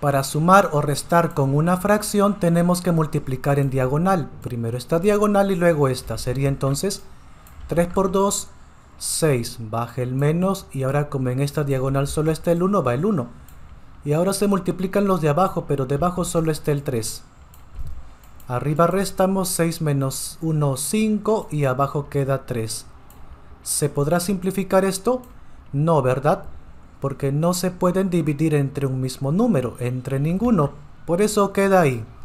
Para sumar o restar con una fracción tenemos que multiplicar en diagonal. Primero esta diagonal y luego esta. Sería entonces 3 por 2, 6. baje el menos y ahora como en esta diagonal solo está el 1, va el 1. Y ahora se multiplican los de abajo, pero debajo solo está el 3. Arriba restamos 6 menos 1, 5 y abajo queda 3. ¿Se podrá simplificar esto? No, ¿verdad? porque no se pueden dividir entre un mismo número, entre ninguno, por eso queda ahí.